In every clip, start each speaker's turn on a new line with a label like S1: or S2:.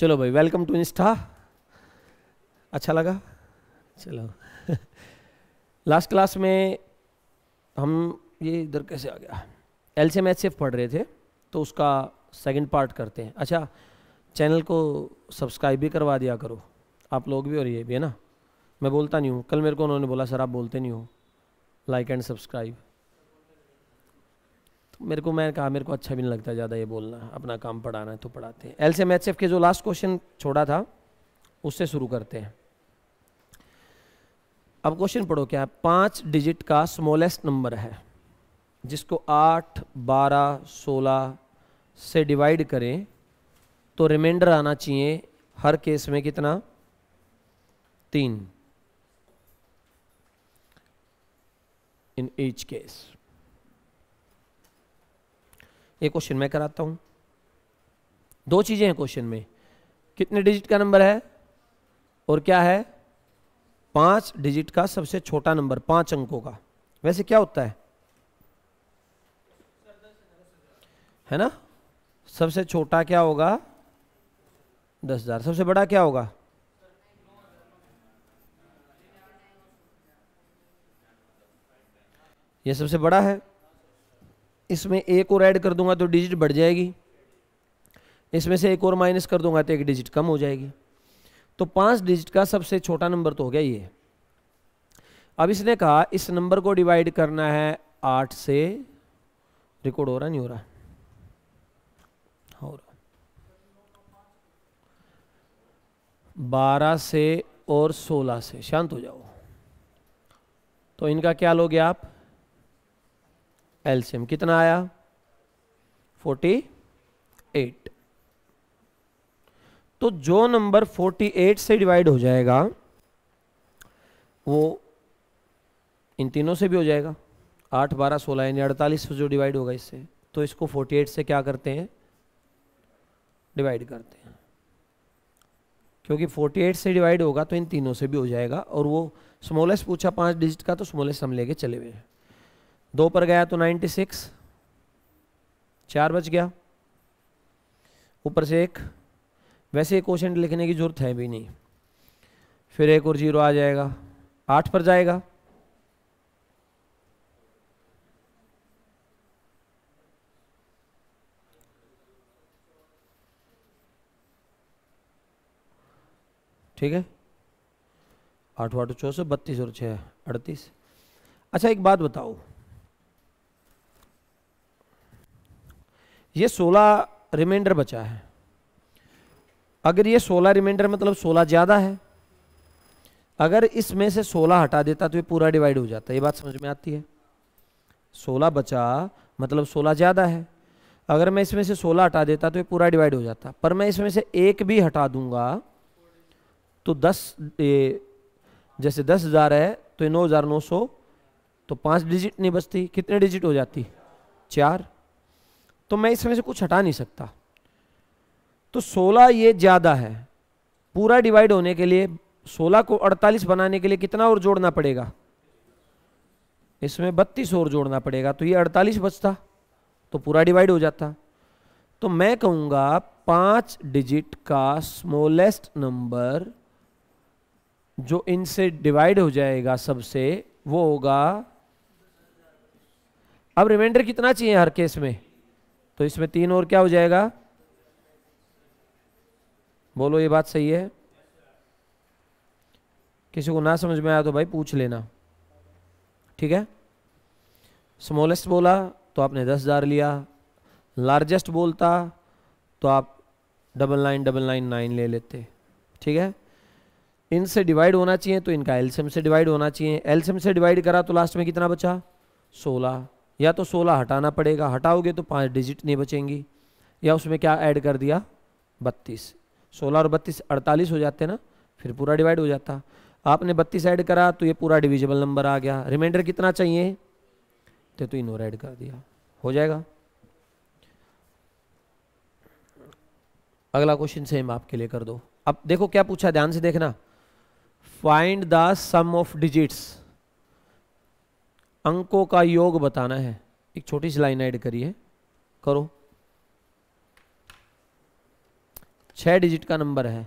S1: चलो भाई welcome to Insta अच्छा लगा चलो लास्ट क्लास में हम ये इधर कैसे आ गया एल से मैथ पढ़ रहे थे तो उसका सेकंड पार्ट करते हैं अच्छा चैनल को सब्सक्राइब भी करवा दिया करो आप लोग भी और ये भी है ना मैं बोलता नहीं हूँ कल मेरे को उन्होंने बोला सर आप बोलते नहीं हो लाइक एंड सब्सक्राइब मेरे को मैंने कहा मेरे को अच्छा भी नहीं लगता ज़्यादा ये बोलना अपना काम पढ़ाना है तो पढ़ाते हैं एल से मैच के जो लास्ट क्वेश्चन छोड़ा था उससे शुरू करते हैं अब क्वेश्चन पढ़ो क्या है पाँच डिजिट का स्मॉलेस्ट नंबर है जिसको आठ बारह सोलह से डिवाइड करें तो रिमाइंडर आना चाहिए हर केस में कितना तीन इन ईच केस ये क्वेश्चन मैं कराता हूं दो चीजें हैं क्वेश्चन में कितने डिजिट का नंबर है और क्या है पांच डिजिट का सबसे छोटा नंबर पांच अंकों का वैसे क्या होता है है ना सबसे छोटा क्या होगा दस हजार सबसे बड़ा क्या होगा ये सबसे बड़ा है इसमें एक और ऐड कर दूंगा तो डिजिट बढ़ जाएगी इसमें से एक और माइनस कर दूंगा तो एक डिजिट कम हो जाएगी तो पांच डिजिट का सबसे छोटा नंबर तो हो गया ये अब इसने कहा इस नंबर को डिवाइड करना है आठ से रिकॉर्ड हो रहा नहीं हो रहा हो रहा बारह से और सोलह से शांत हो जाओ तो इनका क्या लोगे आप एल्सियम कितना आया 48 तो जो नंबर 48 से डिवाइड हो जाएगा वो इन तीनों से भी हो जाएगा आठ बारह सोलह यानी अड़तालीस से जो डिवाइड होगा इससे तो इसको 48 से क्या करते हैं डिवाइड करते हैं क्योंकि 48 से डिवाइड होगा तो इन तीनों से भी हो जाएगा और वो स्मॉलेस्ट पूछा पांच डिजिट का तो स्मॉलेस्ट हम लेके चले हुए हैं दो पर गया तो नाइन्टी सिक्स चार बच गया ऊपर से एक वैसे एक क्वेश्चन लिखने की ज़रूरत है भी नहीं फिर एक और जीरो आ जाएगा आठ पर जाएगा ठीक है आठ आठ चौसठ बत्तीस और छः अड़तीस अच्छा एक बात बताओ ये सोलह रिमाइंडर बचा है अगर ये सोलह रिमाइंडर मतलब सोलह ज़्यादा है अगर इसमें से सोलह हटा देता तो ये पूरा डिवाइड हो जाता ये बात समझ में आती है सोलह बचा मतलब सोलह ज़्यादा है अगर मैं इसमें से सोलह हटा देता तो ये पूरा डिवाइड हो जाता पर मैं इसमें से एक भी हटा दूंगा तो दस ये जैसे दस हज़ार है तो नौ हज़ार नौ सौ तो पाँच डिजिट नहीं बचती कितने डिजिट हो जाती चार तो मैं इसमें से कुछ हटा नहीं सकता तो 16 ये ज़्यादा है पूरा डिवाइड होने के लिए 16 को 48 बनाने के लिए कितना और जोड़ना पड़ेगा इसमें 32 और जोड़ना पड़ेगा तो ये 48 बचता तो पूरा डिवाइड हो जाता तो मैं कहूंगा पांच डिजिट का स्मॉलेस्ट नंबर जो इनसे डिवाइड हो जाएगा सबसे वो होगा अब रिमाइंडर कितना चाहिए हर केस में तो इसमें तीन और क्या हो जाएगा बोलो ये बात सही है किसी को ना समझ में आया तो भाई पूछ लेना ठीक है स्मॉलेस्ट बोला तो आपने दस हज़ार लिया लार्जेस्ट बोलता तो आप double nine double nine nine ले लेते ठीक है इनसे डिवाइड होना चाहिए तो इनका एलसीएम से डिवाइड होना चाहिए एलसीएम से डिवाइड करा तो लास्ट में कितना बचा सोलह या तो सोलह हटाना पड़ेगा हटाओगे तो पाँच डिजिट नहीं बचेंगी या उसमें क्या ऐड कर दिया बत्तीस सोलह और बत्तीस अड़तालीस हो जाते ना फिर पूरा डिवाइड हो जाता आपने बत्तीस ऐड करा तो ये पूरा डिविजिबल नंबर आ गया रिमाइंडर कितना चाहिए तो तो इनोर ऐड कर दिया हो जाएगा अगला क्वेश्चन सेम आपके लिए कर दो अब देखो क्या पूछा ध्यान से देखना find the sum of digits अंकों का योग बताना है एक छोटी सी लाइन ऐड करिए करो छह डिजिट का नंबर है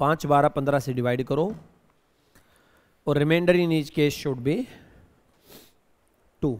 S1: पांच बारह पंद्रह से डिवाइड करो और remainder in this case should be two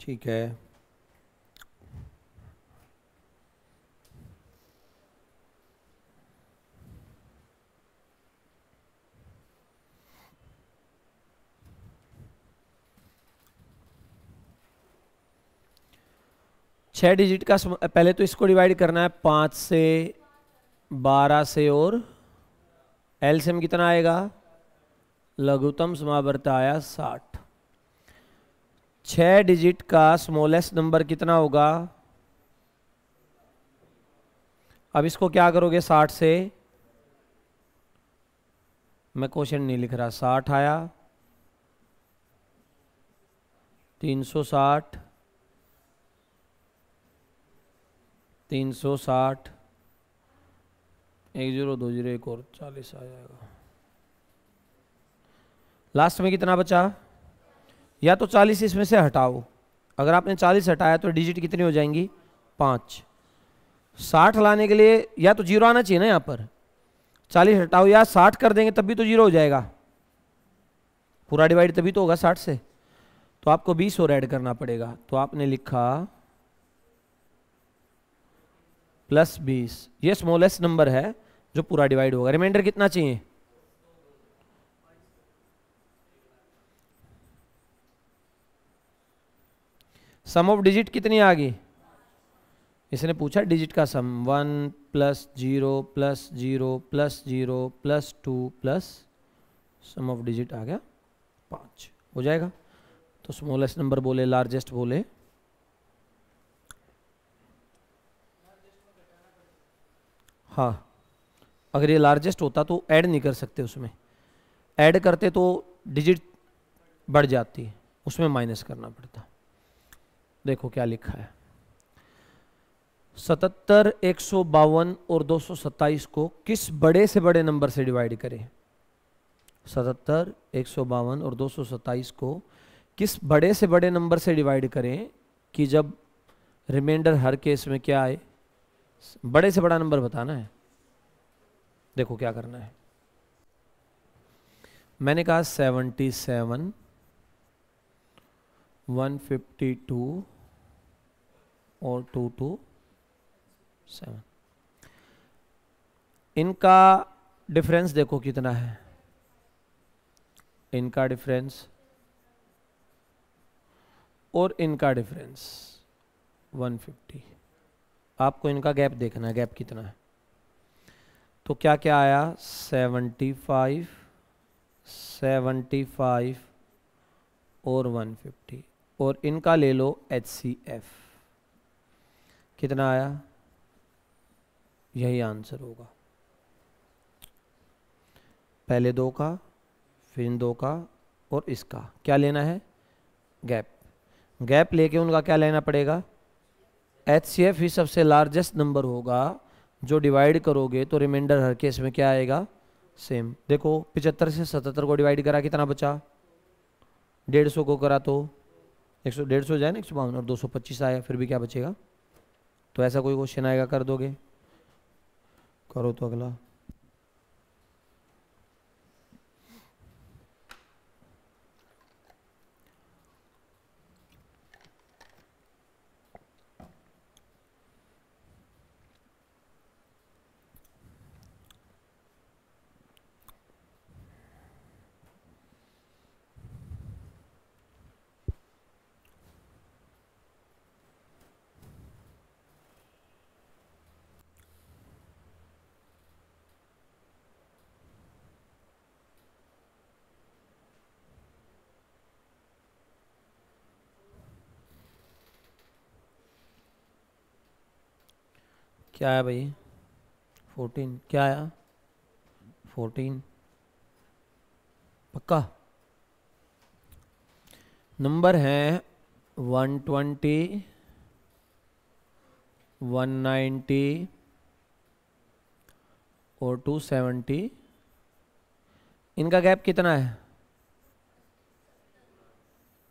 S1: ठीक है छह डिजिट का पहले तो इसको डिवाइड करना है पांच से बारह से और एलसीएम कितना आएगा लघुतम समावर्त आया साठ छह डिजिट का स्मॉलेस्ट नंबर कितना होगा अब इसको क्या करोगे साठ से मैं क्वेश्चन नहीं लिख रहा साठ आया तीन सौ साठ तीन सौ साठ एक जीरो दो जीरो एक और चालीस आ जाएगा लास्ट में कितना बचा या तो चालीस इसमें से हटाओ अगर आपने चालीस हटाया तो डिजिट कितनी हो जाएंगी पाँच साठ लाने के लिए या तो जीरो आना चाहिए ना यहाँ पर चालीस हटाओ या साठ कर देंगे तब भी तो जीरो हो जाएगा पूरा डिवाइड तभी तो होगा साठ से तो आपको बीस और ऐड करना पड़ेगा तो आपने लिखा प्लस बीस ये स्मॉलेस्ट नंबर है जो पूरा डिवाइड होगा रिमाइंडर कितना चाहिए सम ऑफ डिजिट कितनी आ गई इसने पूछा डिजिट का sum one plus zero plus zero plus zero plus two plus sum of digit आ गया पाँच हो जाएगा तो स्मॉलेस्ट नंबर बोले लार्जेस्ट बोले हाँ अगर ये लार्जेस्ट होता तो ऐड नहीं कर सकते उसमें ऐड करते तो डिजिट बढ़ जाती है उसमें माइनस करना पड़ता देखो क्या लिखा है सतहत्तर एक सौ बावन और दो सौ सत्ताईस को किस बड़े से बड़े नंबर से डिवाइड करें सतहत्तर एक सौ बावन और दो को किस बड़े से बड़े नंबर से डिवाइड करें कि जब रिमाइंडर हर केस में क्या आए बड़े से बड़ा नंबर बताना है देखो क्या करना है मैंने कहा 77 सेवन वन फिफ्टी टू और टू टू सेवन इनका डिफरेंस देखो कितना है इनका डिफरेंस और इनका डिफरेंस 150 आपको इनका गैप देखना है गैप कितना है तो क्या क्या आया 75 75 और 150 और इनका ले लो एच सी एफ़ कितना आया यही आंसर होगा पहले दो का फिर इन दो का और इसका क्या लेना है गैप गैप लेके उनका क्या लेना पड़ेगा एच सी एफ ही सबसे लार्जेस्ट नंबर होगा जो डिवाइड करोगे तो रिमाइंडर हर केस में क्या आएगा सेम देखो पिचहत्तर से सतहत्तर को डिवाइड करा कितना बचा डेढ़ सौ को करा तो एक सौ डेढ़ सौ जाए ना एक सौ बावन और दो सौ पच्चीस आया फिर भी क्या बचेगा तो ऐसा कोई क्वेश्चन आएगा कर दोगे करो तो अगला क्या है भाई फोर्टीन क्या आया फोर्टीन पक्का नंबर हैं वन ट्वेंटी वन नाइन्टी और टू सेवेंटी इनका गैप कितना है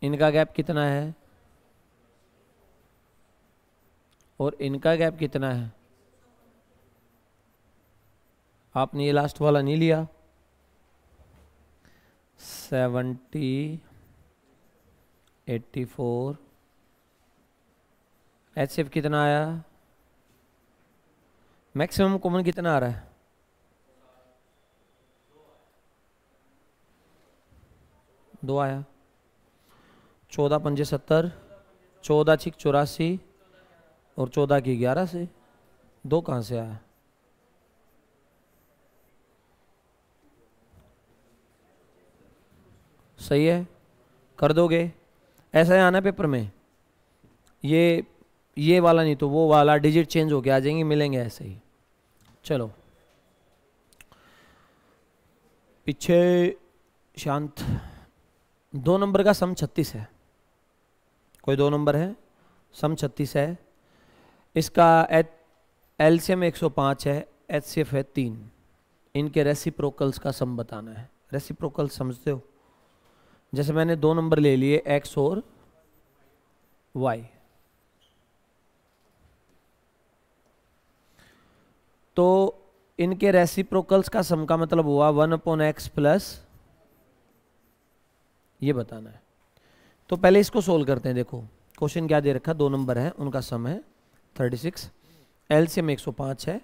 S1: इनका गैप कितना है और इनका गैप कितना है आपने ये लास्ट वाला नहीं लिया seventy eighty four H F कितना आया मैक्सिमम कॉमन कितना आ रहा है दो आया चौदह पंजे सत्तर चौदह छिक चौरासी और चौदह की ग्यारह से दो कहाँ से आया सही है कर दोगे ऐसा है आना पेपर में ये ये वाला नहीं तो वो वाला डिजिट चेंज हो गया आ जाएंगे मिलेंगे ऐसे ही चलो पीछे शांत दो नंबर का सम छत्तीस है कोई दो नंबर है सम छत्तीस है इसका एच एल सी एम एक सौ पाँच है एच सी एफ है तीन इनके रेसिप्रोकल्स का सम बताना है रेसिप्रोकल समझते हो जैसे मैंने दो नंबर ले लिए एक्स और वाई तो इनके रेसिप्रोकल्स का सम का मतलब हुआ वन अपॉन एक्स प्लस ये बताना है तो पहले इसको सोल्व करते हैं देखो क्वेश्चन क्या दे रखा दो नंबर है उनका सम है thirty six L C M एक सौ पांच है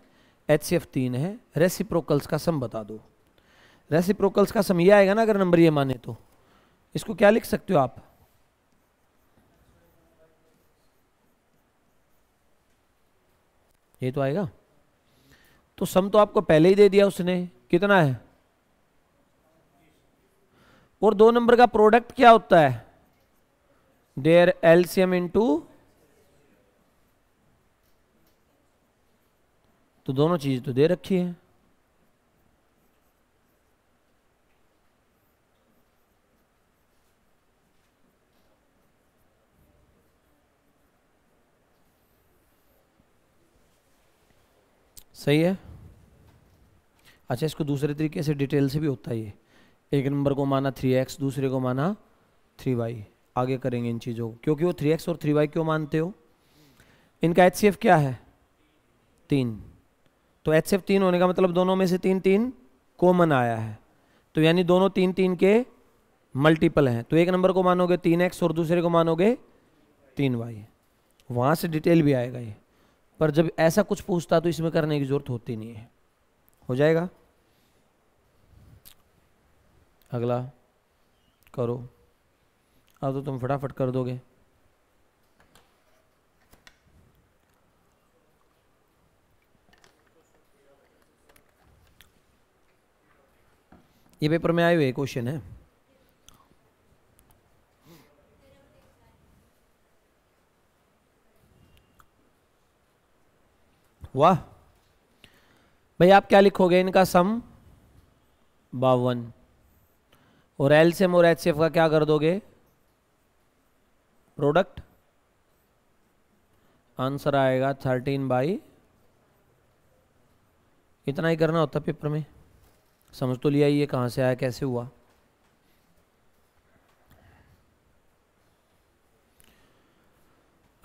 S1: एच सी एफ तीन है रेसिप्रोकल्स का सम बता दो रेसिप्रोकल्स का सम ये आएगा ना अगर नंबर ये माने तो इसको क्या लिख सकते हो आप ये तो आएगा तो सम तो आपको पहले ही दे दिया उसने कितना है और दो नंबर का प्रोडक्ट क्या होता है देयर एलसीएम इनटू तो दोनों चीज तो दे रखी है सही है अच्छा इसको दूसरे तरीके से डिटेल से भी होता है ये एक नंबर को माना थ्री एक्स दूसरे को माना थ्री वाई आगे करेंगे इन चीज़ों को क्योंकि वो थ्री एक्स और थ्री वाई क्यों मानते हो इनका एच सी एफ क्या है तीन तो एच सी एफ तीन होने का मतलब दोनों में से तीन तीन कॉमन आया है तो यानी दोनों तीन तीन के मल्टीपल हैं तो एक नंबर को मानोगे तीन एक्स और दूसरे को मानोगे तीन वाई वहाँ से डिटेल भी आएगा ये पर जब ऐसा कुछ पूछता तो इसमें करने की ज़रूरत होती नहीं है हो जाएगा अगला करो अब तो तुम फटाफट कर दोगे ये पेपर में आए हुए क्वेश्चन है हुआ भाई आप क्या लिखोगे इनका सम बावन और एल सेम और एच का क्या कर दोगे प्रोडक्ट आंसर आएगा थर्टीन बाई इतना ही करना होता पेपर में समझ तो लिया ये कहां से आया कैसे हुआ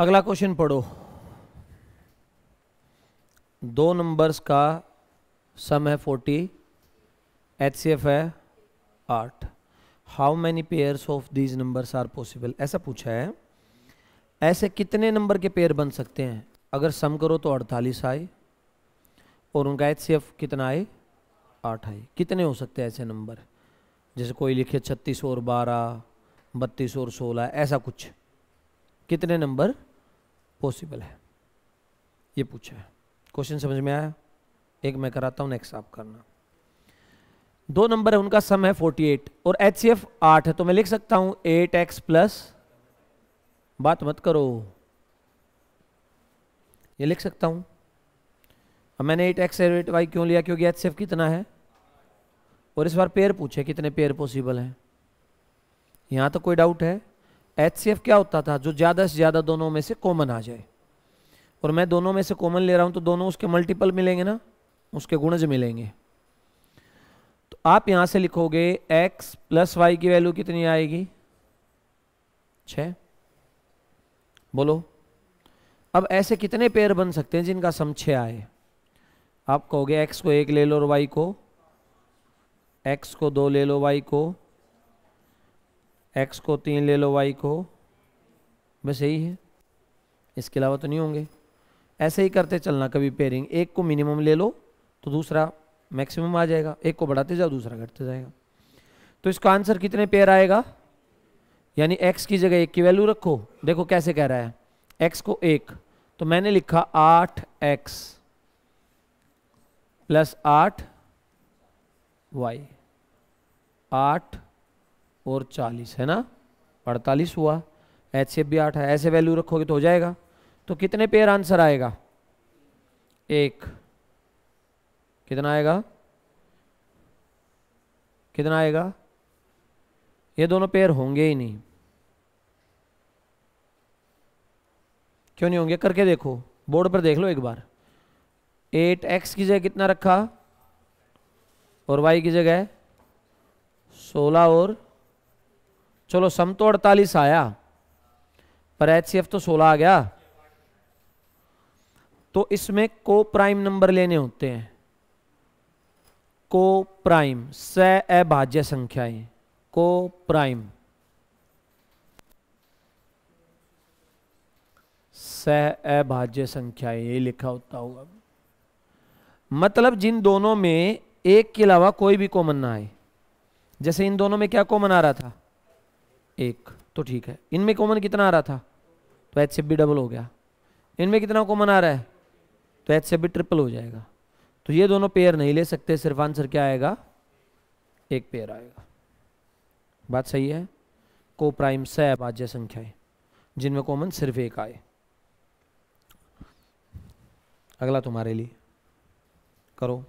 S1: अगला क्वेश्चन पढ़ो दो नंबर्स का सम है फोर्टी एच सी एफ है आठ how many pairs of these numbers are possible ऐसा पूछा है ऐसे कितने नंबर के पेयर बन सकते हैं अगर सम करो तो अड़तालीस आए और उनका एच सी एफ कितना आए आठ आए कितने हो सकते हैं ऐसे नंबर जैसे कोई लिखे छत्तीस और बारह बत्तीस और सोलह ऐसा कुछ कितने नंबर पॉसिबल है ये पूछा है क्वेश्चन समझ में आया एक मैं कराता हूं नेक्स्ट आप करना दो नंबर है उनका सम है 48 और एच सी एफ आठ है तो मैं लिख सकता हूं एट एक्स प्लस बात मत करो ये लिख सकता हूं अब मैंने एट एक्स एट वाई क्यों लिया क्योंकि एच सी एफ कितना है और इस बार पेयर पूछे कितने पेयर पॉसिबल हैं यहां तो कोई डाउट है एच सी एफ क्या होता था जो ज़्यादा से ज़्यादा दोनों में से कॉमन आ जाए और मैं दोनों में से कॉमन ले रहा हूं तो दोनों उसके मल्टीपल मिलेंगे ना उसके गुणज मिलेंगे तो आप यहां से लिखोगे x प्लस वाई की वैल्यू कितनी आएगी छ बोलो अब ऐसे कितने पेयर बन सकते हैं जिनका सम छ आए आप कहोगे x को एक ले लो और y को x को दो ले लो y को x को तीन ले लो y को बस यही है इसके अलावा तो नहीं होंगे ऐसे ही करते चलना कभी पेयरिंग एक को मिनिमम ले लो तो दूसरा मैक्सिमम आ जाएगा एक को बढ़ाते जाओ दूसरा घटते जाएगा तो इसका आंसर कितने पेयर आएगा यानी एक्स की जगह एक की वैल्यू रखो देखो कैसे कह रहा है एक्स को एक तो मैंने लिखा आठ एक्स प्लस आठ वाई आठ और चालीस है ना अड़तालीस हुआ एच से भी आठ है ऐसे वैल्यू रखोगे तो हो जाएगा तो कितने पेयर आंसर आएगा एक कितना आएगा कितना आएगा ये दोनों पेयर होंगे ही नहीं क्यों नहीं होंगे करके देखो बोर्ड पर देख लो एक बार एट एक्स की जगह कितना रखा और वाई की जगह सोलह और चलो सम तो अड़तालीस आया पर एच सी एफ तो सोलह आ गया तो इसमें को प्राइम नंबर लेने होते हैं को प्राइम स अभाज्य संख्याएं को प्राइम स अभाज्य संख्याएं ये लिखा होता होगा मतलब जिन दोनों में एक के अलावा कोई भी कॉमन ना आए जैसे इन दोनों में क्या कॉमन आ रहा था एक तो ठीक है इनमें कॉमन कितना आ रहा था तो एच सी बी डबल हो गया इनमें कितना कॉमन आ रहा है एच से भी ट्रिपल हो जाएगा तो ये दोनों पेयर नहीं ले सकते सिर्फ आंसर क्या आएगा एक पेयर आएगा बात सही है को प्राइम सह अभाज्य संख्याएं जिनमें कॉमन सिर्फ एक आए अगला तुम्हारे लिए करो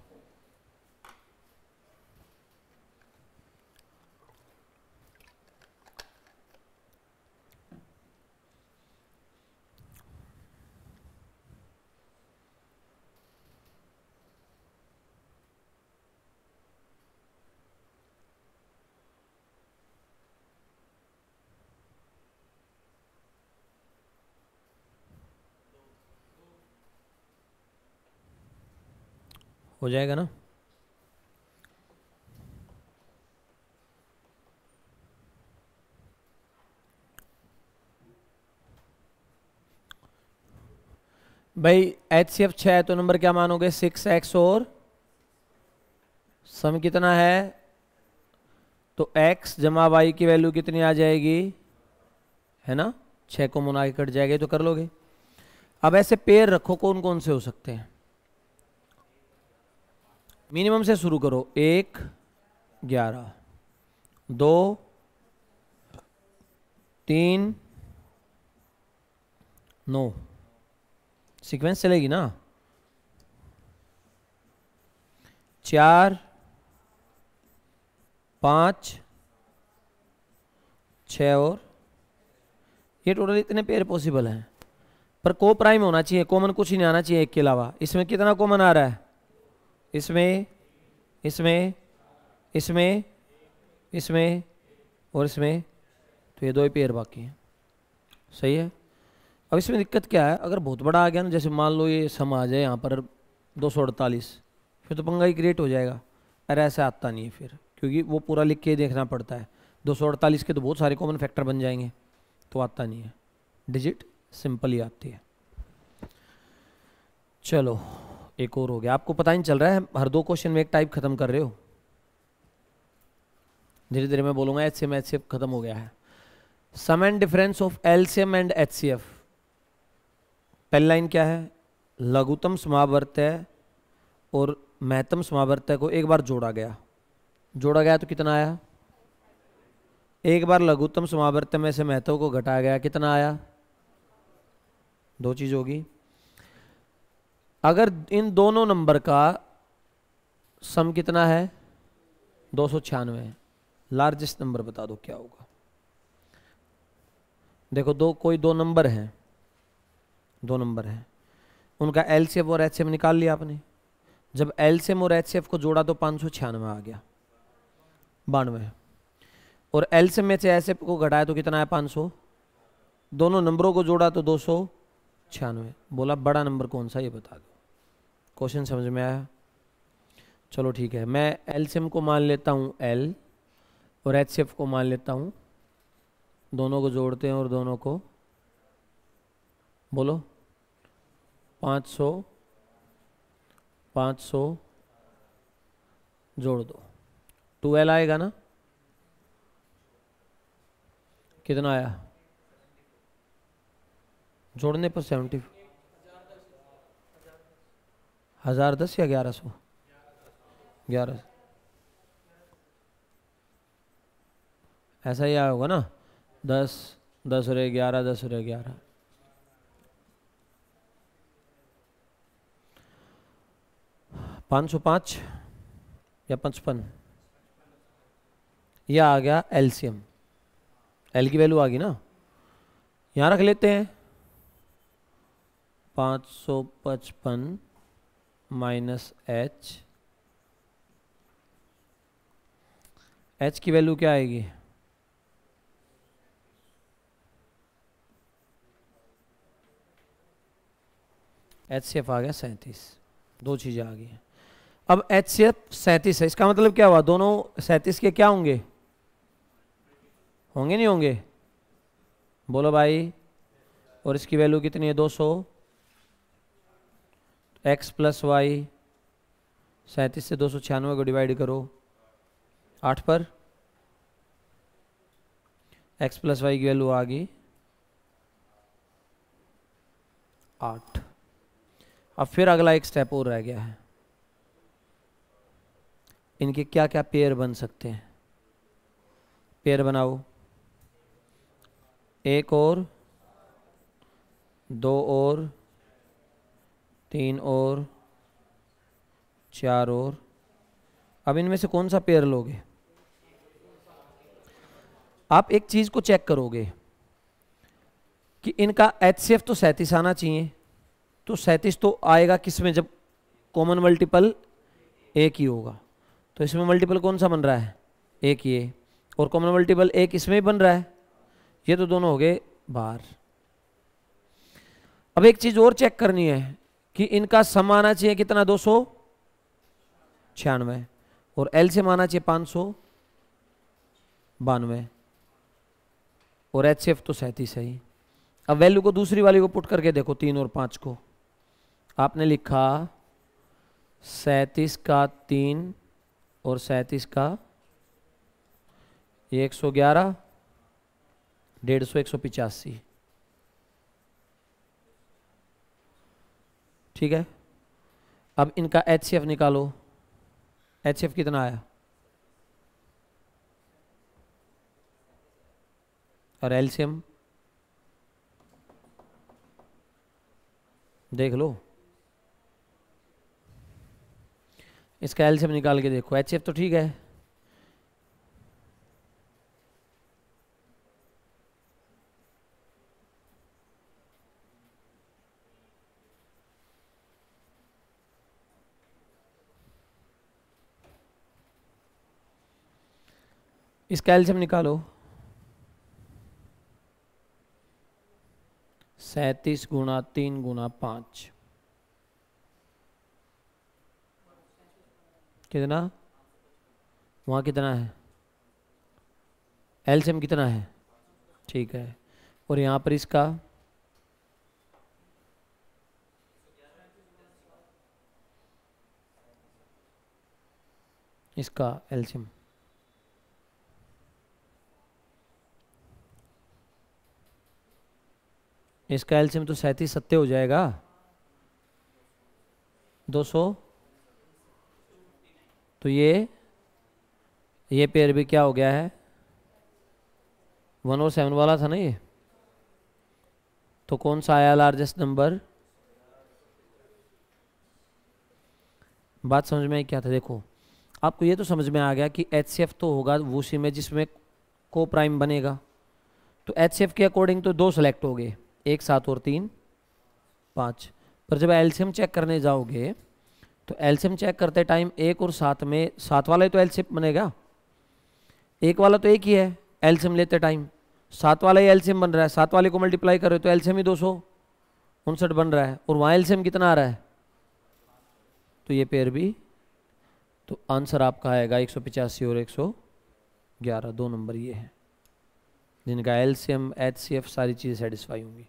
S1: हो जाएगा ना भाई एच सी एफ छः है तो नंबर क्या मानोगे सिक्स एक्स और सम कितना है तो एक्स जमा वाई की वैल्यू कितनी आ जाएगी है ना छः को मुना के कट जाएगा तो कर लोगे अब ऐसे पेयर रखो कौन कौन से हो सकते हैं मिनिमम से शुरू करो एक ग्यारह दो तीन नौ सीक्वेंस चलेगी ना चार पाँच छ और ये टोटल इतने पेयर पॉसिबल हैं पर को प्राइम होना चाहिए कॉमन कुछ ही नहीं आना चाहिए एक के अलावा इसमें कितना कॉमन आ रहा है इसमें इसमें इसमें इसमें और इसमें तो ये दो ही पेयर बाकी हैं सही है अब इसमें दिक्कत क्या है अगर बहुत बड़ा आ गया ना जैसे मान लो ये सम आ जाए यहाँ पर दो सौ अड़तालीस फिर तो पंगा ही क्रिएट हो जाएगा अरे ऐसा आता नहीं है फिर क्योंकि वो पूरा लिख के देखना पड़ता है दो सौ अड़तालीस के तो बहुत सारे कॉमन फैक्टर बन जाएंगे तो आता नहीं है डिजिट सिंपल ही आती है चलो एक और हो गया आपको पता नहीं चल रहा है हर दो क्वेश्चन में एक टाइप खत्म कर रहे हो धीरे धीरे मैं बोलूंगा H C M H C F खत्म हो गया है sum and difference of LCM and H C F पहली लाइन क्या है लघुतम समावर्तय और महत्तम समावर्तय को एक बार जोड़ा गया जोड़ा गया तो कितना आया एक बार लघुतम समावर्त्य में से महत्व को घटाया गया कितना आया दो चीज़ होगी अगर इन दोनों नंबर का सम कितना है दो सौ छियानवे लार्जेस्ट नंबर बता दो क्या होगा देखो दो कोई दो नंबर हैं दो नंबर हैं उनका एल और एच निकाल लिया आपने जब एल और एच को जोड़ा तो पाँच सौ छियानवे आ गया बानवे और एल से में से एफ को घटाया तो कितना है पाँच सौ दोनों नंबरों को जोड़ा तो दो सौ छियानवे बोला बड़ा नंबर कौन सा ये बता दो क्वेश्चन समझ में आया चलो ठीक है मैं एल को मान लेता हूँ एल और एच को मान लेता हूँ दोनों को जोड़ते हैं और दोनों को बोलो पाँच सौ पाँच सौ जोड़ दो टू एल आएगा ना कितना आया जोड़ने पर सेवेंटी हज़ार दस या ग्यारह सौ ग्यारह सौ ऐसा ही आया होगा ना दस दस रे ग्यारह दस रे ग्यारह पाँच सौ पाँच या पचपन यह आ गया एलसीएम एल की वैल्यू आ गई ना यहाँ रख लेते हैं पाँच सौ पचपन माइनस एच एच की वैल्यू क्या आएगी एच सी एफ आ गया सैंतीस दो चीज़ें आ गई हैं अब एच सी एफ सैंतीस है इसका मतलब क्या हुआ दोनों सैंतीस के क्या होंगे होंगे नहीं होंगे बोलो भाई और इसकी वैल्यू कितनी है दो सौ एक्स प्लस वाई सैंतीस से दो सौ छियानवे को डिवाइड करो आठ पर एक्स प्लस वाई की वैल्यू आ गई आठ अब फिर अगला एक स्टेप और रह गया है इनके क्या क्या पेयर बन सकते हैं पेयर बनाओ एक और दो और तीन और चार और अब इनमें से कौन सा पेयर लोगे आप एक चीज़ को चेक करोगे कि इनका एच तो सैंतीस आना चाहिए तो सैंतीस तो आएगा किस में जब कॉमन मल्टीपल एक ही होगा तो इसमें मल्टीपल कौन सा बन रहा है एक ये और कॉमन मल्टीपल एक इसमें ही बन रहा है ये तो दोनों हो गए बार अब एक चीज़ और चेक करनी है कि इनका सम आना चाहिए कितना दो सौ छियानवे और एल से माना चाहिए पाँच सौ बानवे और एच सेफ तो सैंतीस है ही अब वैल्यू को दूसरी वाली को पुट करके देखो तीन और पाँच को आपने लिखा सैंतीस का तीन और सैंतीस का एक सौ ग्यारह डेढ़ सौ एक सौ पिचासी ठीक है अब इनका एच निकालो एच कितना आया और एल्शियम देख लो इसका एल्शियम निकाल के देखो एच तो ठीक है इसका एल्शियम निकालो सैतीस गुणा तीन गुणा पाँच कितना वहाँ कितना है एल्शियम कितना है ठीक है और यहाँ पर इसका इसका एल्शियम इसका एल्सियम तो सैंतीस सत्ते हो जाएगा दो सौ तो ये ये पेयर भी क्या हो गया है वन और सेवन वाला था ना ये तो कौन सा आया लार्जेस्ट नंबर बात समझ में क्या था देखो आपको ये तो समझ में आ गया कि एच तो होगा वो सी में जिसमें को प्राइम बनेगा तो एच के अकॉर्डिंग तो दो सेलेक्ट हो गए एक सात और तीन पाँच पर जब एल्शियम चेक करने जाओगे तो एल्शियम चेक करते टाइम एक और सात में सात वाला ही तो एल्शियम बनेगा एक वाला तो एक ही है एल्शियम लेते टाइम सात वाला ही एल्शियम बन रहा है सात वाले को मल्टीप्लाई करो तो एल्शियम ही दो सौ उनसठ बन रहा है और वहाँ एल्शियम कितना आ रहा है तो ये पेयर भी तो आंसर आपका आएगा एक सौ और एक सौ ग्यारह दो नंबर ये है जिनका एल्शियम एच सी एफ सारी चीज़ें सेटिस्फाई होंगी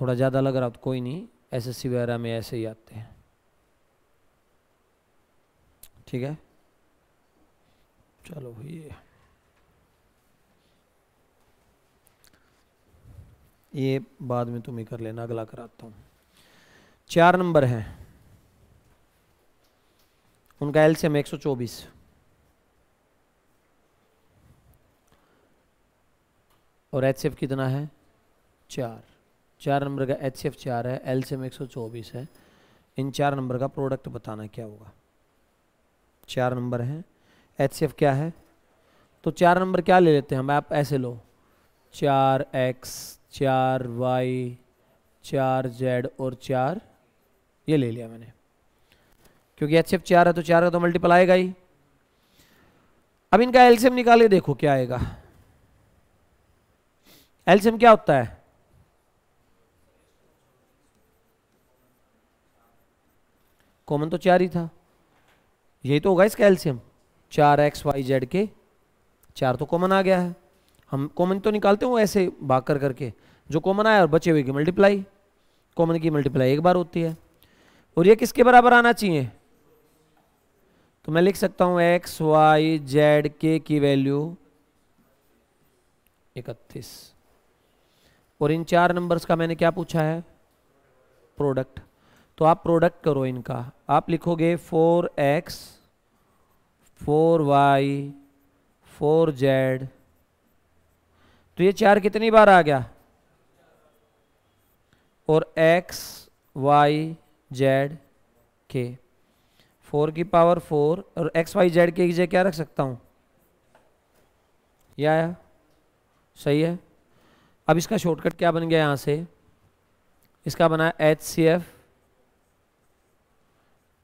S1: थोड़ा ज़्यादा लग रहा तो कोई नहीं एस एस वगैरह में ऐसे ही आते हैं ठीक है चलो भैया ये बाद में तुम्हें कर लेना अगला कराता हूँ चार नंबर हैं उनका सौ चौबीस और एच कितना है चार चार नंबर का एच सी एफ चार है एल सी एम एक सौ चौबीस है इन चार नंबर का प्रोडक्ट बताना क्या होगा चार नंबर है एच सी एफ क्या है तो चार नंबर क्या ले लेते हैं हम आप ऐसे लो चार एक्स चार वाई चार जेड और चार ये ले लिया मैंने क्योंकि एच एफ चार है तो चार का तो मल्टीपल आएगा ही अब इनका एल्शियम निकाले देखो क्या आएगा एल्शियम क्या होता है कॉमन तो चार ही था यही तो होगा इस एल्सियम चार एक्स वाई जेड के चार तो कॉमन आ गया है हम कॉमन तो निकालते हैं ऐसे भाग कर करके जो कॉमन आया और बचे हुए की मल्टीप्लाई कॉमन की मल्टीप्लाई एक बार होती है और ये किसके बराबर आना चाहिए तो मैं लिख सकता हूं एक्स वाई जेड के की वैल्यू इकतीस और इन चार नंबर्स का मैंने क्या पूछा है प्रोडक्ट तो आप प्रोडक्ट करो इनका आप लिखोगे four X four Y four Z तो ये चार कितनी बार आ गया और एक्स वाई जेड के फोर की पावर फोर और एक्स वाई जेड के जगह क्या रख सकता हूँ या या सही है अब इसका शॉर्टकट क्या बन गया यहाँ से इसका बना H C F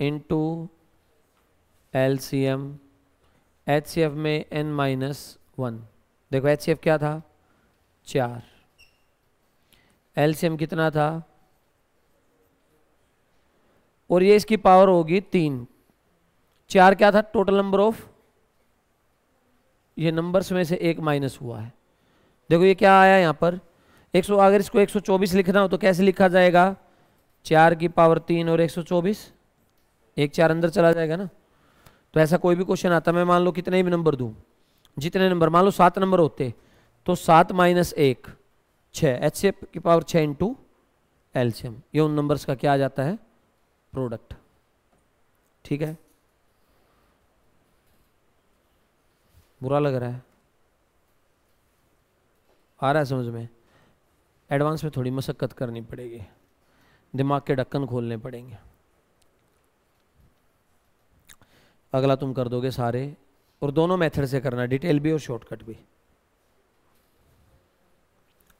S1: into L C M H C F में एन माइनस वन देखो एच सी एफ क्या था चार एल सी एम कितना था और ये इसकी पावर होगी तीन चार क्या था टोटल नंबर ऑफ ये नंबर्स में से एक माइनस हुआ है देखो ये क्या आया यहाँ पर 100 अगर इसको 124 लिखना हो तो कैसे लिखा जाएगा चार की पावर तीन और 124 एक चार अंदर चला जाएगा ना तो ऐसा कोई भी क्वेश्चन आता मैं मान लो कितने भी नंबर दूँ जितने नंबर मान लो सात नंबर होते तो सात माइनस एक छः एच सी की पावर छः इंटू एल्शियम ये उन नंबर्स का क्या आ जाता है प्रोडक्ट ठीक है बुरा लग रहा है आ रहा है समझ में एडवांस में थोड़ी मशक्क़त करनी पड़ेगी दिमाग के ढक्कन खोलने पड़ेंगे अगला तुम कर दोगे सारे और दोनों मेथड से करना डिटेल भी और शॉर्टकट भी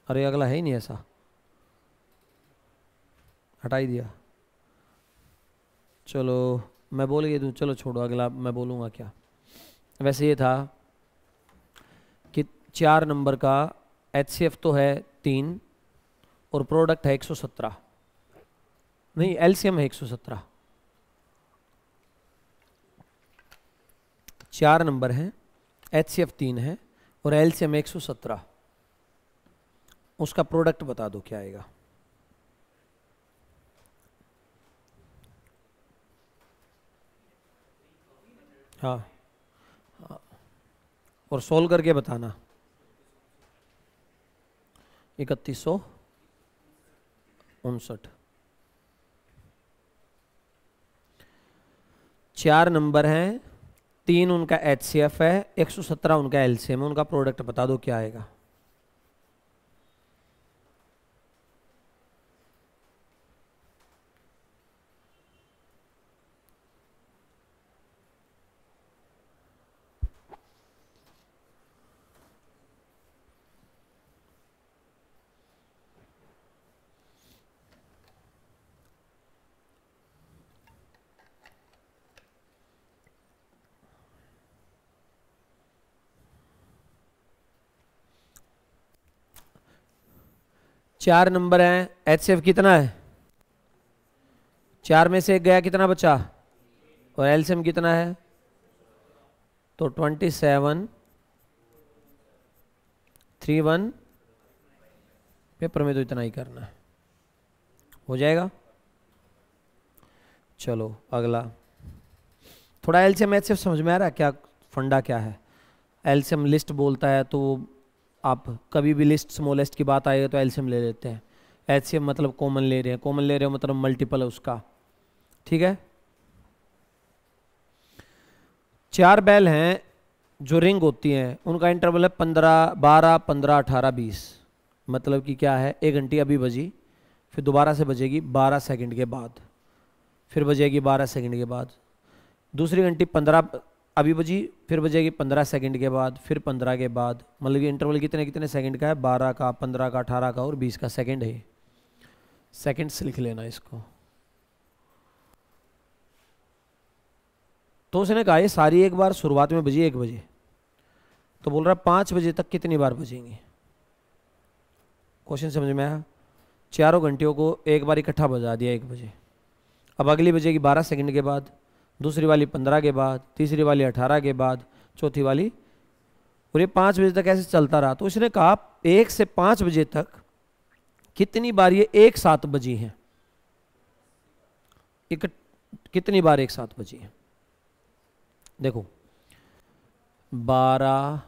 S1: अरे अगला है ही नहीं ऐसा हटाई दिया चलो मैं बोल गई दूँ चलो छोड़ो अगला मैं बोलूँगा क्या वैसे ये था कि चार नंबर का एच तो है तीन और प्रोडक्ट है एक सौ सत्रह नहीं एम है एक सौ सत्रह चार नंबर हैं एच सी एफ तीन है और एल सी एम एक सौ सत्रह उसका प्रोडक्ट बता दो क्या आएगा हाँ, हाँ। और सोल्व करके बताना इकतीस सौ उनसठ चार नंबर हैं तीन उनका एच है एक सौ सत्रह उनका एल है उनका प्रोडक्ट बता दो क्या आएगा चार नंबर हैं एच सी एफ कितना है चार में से एक गया कितना बचा और एल्सियम कितना है तो twenty seven three one paper में तो इतना ही करना है हो जाएगा चलो अगला थोड़ा एम एच समझ में आ रहा है क्या फंडा क्या है एल्सियम लिस्ट बोलता है तो आप कभी भी लिस्ट स्मॉलेस्ट की बात आएगी तो एलसीएम ले लेते हैं एलसीएम मतलब कॉमन ले रहे हैं कॉमन ले रहे हैं मतलब मल्टीपल है उसका ठीक है चार बैल हैं जो रिंग होती हैं उनका इंटरवल है पंद्रह बारह पंद्रह अठारह बीस मतलब कि क्या है एक घंटी अभी बजी फिर दोबारा से बजेगी बारह सेकंड के बाद फिर बजेगी बारह सेकंड के बाद दूसरी घंटी पंद्रह अभी बजी फिर बजेगी पंद्रह सेकंड के बाद फिर पंद्रह के बाद मतलब कि इंटरवल कितने कितने सेकंड का है बारह का पंद्रह का अठारह का और बीस का सेकंड है सेकंड्स लिख लेना इसको तो उसने कहा ये सारी एक बार शुरुआत में बजी एक बजे तो बोल रहा है पाँच बजे तक कितनी बार बजेंगी क्वेश्चन समझ में आया चारों घंटियों को एक बार इकट्ठा बजा दिया एक बजे अब अगली बजेगी बारह सेकेंड के बाद दूसरी वाली पंद्रह के बाद तीसरी वाली अठारह के बाद चौथी वाली और ये पाँच बजे तक ऐसे चलता रहा तो उसने कहा एक से पाँच बजे तक कितनी बार ये एक साथ बजी हैं एक कितनी बार एक साथ बजी हैं देखो बारह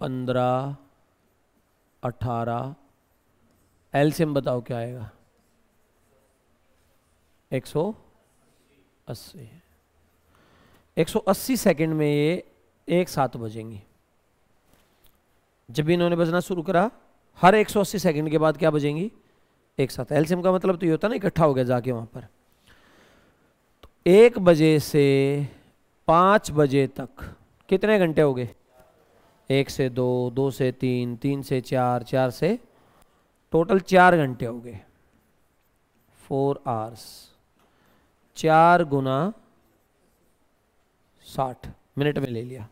S1: पंद्रह अठारह एल्सियम बताओ क्या आएगा एक सौ अस्सी एक सौ अस्सी सेकेंड में ये एक साथ बजेंगी जब भी इन्होंने बजना शुरू करा हर 180 सेकंड के बाद क्या बजेंगी एक साथ एल्सियम का मतलब तो ये होता ना इकट्ठा हो गया जाके वहां पर तो एक बजे से पांच बजे तक कितने घंटे हो गए एक से दो दो से तीन तीन से चार चार से टोटल चार घंटे हो गए फोर आवर्स चार गुना साठ मिनट में ले लिया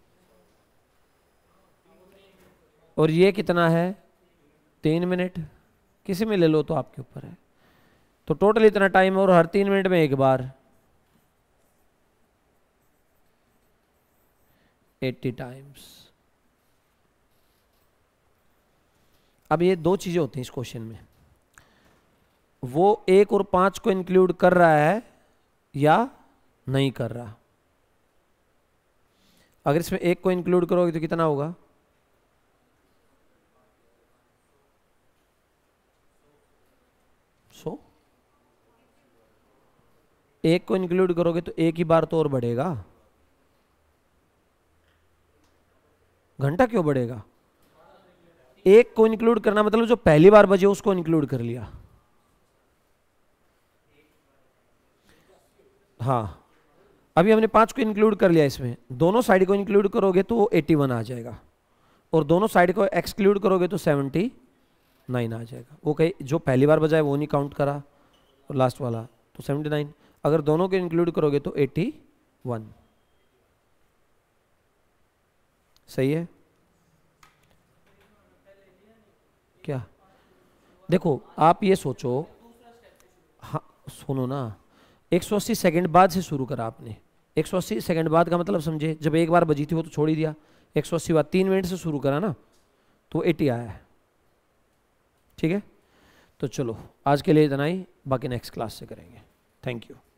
S1: और ये कितना है तीन मिनट किसी में ले लो तो आपके ऊपर है तो टोटल इतना टाइम और हर तीन मिनट में एक बार एट्टी टाइम्स अब ये दो चीज़ें होती हैं इस क्वेश्चन में वो एक और पांच को इंक्लूड कर रहा है या नहीं कर रहा अगर इसमें एक को इंक्लूड करोगे तो कितना होगा सो एक को इंक्लूड करोगे तो एक ही बार तो और बढ़ेगा घंटा क्यों बढ़ेगा एक को इंक्लूड करना मतलब जो पहली बार बजे उसको इंक्लूड कर लिया हाँ अभी हमने पाँच को इंक्लूड कर लिया इसमें दोनों साइड को इंक्लूड करोगे तो वो एटी वन आ जाएगा और दोनों साइड को एक्सक्लूड करोगे तो सेवेंटी नाइन आ जाएगा वो कहीं जो पहली बार बजाए वो नहीं काउंट करा और लास्ट वाला तो सेवेंटी नाइन अगर दोनों को इंक्लूड करोगे तो एटी वन सही है क्या देखो आप ये सोचो हाँ सुनो ना 180 सेकंड बाद से शुरू करा आपने 180 सेकंड बाद का मतलब समझे जब एक बार बजी थी वो तो छोड़ ही दिया 180 बाद तीन मिनट से शुरू करा ना तो 80 आया है ठीक है तो चलो आज के लिए इतना ही बाकी नेक्स्ट क्लास से करेंगे थैंक यू